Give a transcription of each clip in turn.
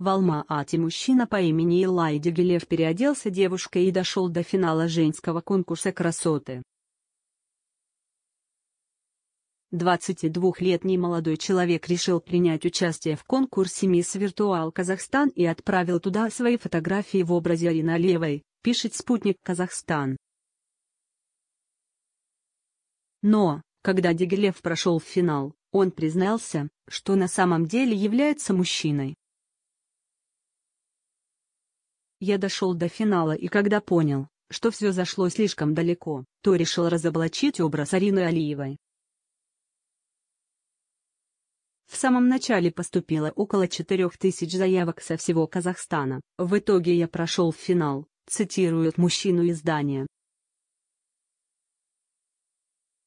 В Алма-Ате мужчина по имени Илай Дегилев переоделся девушкой и дошел до финала женского конкурса красоты. 22-летний молодой человек решил принять участие в конкурсе «Мисс Виртуал Казахстан» и отправил туда свои фотографии в образе Арина Левой, пишет спутник Казахстан. Но, когда Дегилев прошел в финал, он признался, что на самом деле является мужчиной. Я дошел до финала и когда понял, что все зашло слишком далеко, то решил разоблачить образ Арины Алиевой. В самом начале поступило около 4000 заявок со всего Казахстана. В итоге я прошел в финал, цитируют мужчину издания.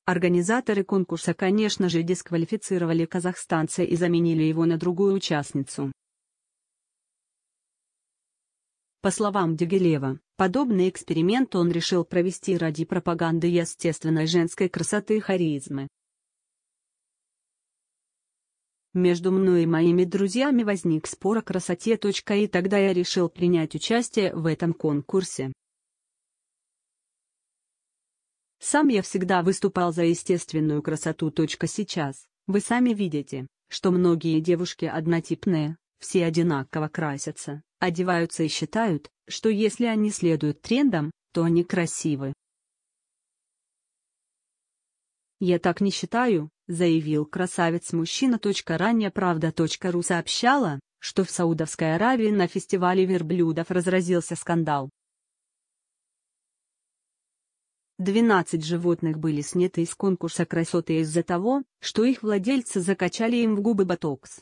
Организаторы конкурса, конечно же, дисквалифицировали казахстанца и заменили его на другую участницу. По словам Дюгелева, подобный эксперимент он решил провести ради пропаганды естественной женской красоты и харизмы. Между мной и моими друзьями возник спор о красоте. И тогда я решил принять участие в этом конкурсе. Сам я всегда выступал за естественную красоту. Сейчас, вы сами видите, что многие девушки однотипные, все одинаково красятся, одеваются и считают, что если они следуют трендам, то они красивы. «Я так не считаю», — заявил красавец-мужчина. Ранее правда.ру сообщала, что в Саудовской Аравии на фестивале верблюдов разразился скандал. 12 животных были сняты из конкурса красоты из-за того, что их владельцы закачали им в губы ботокс.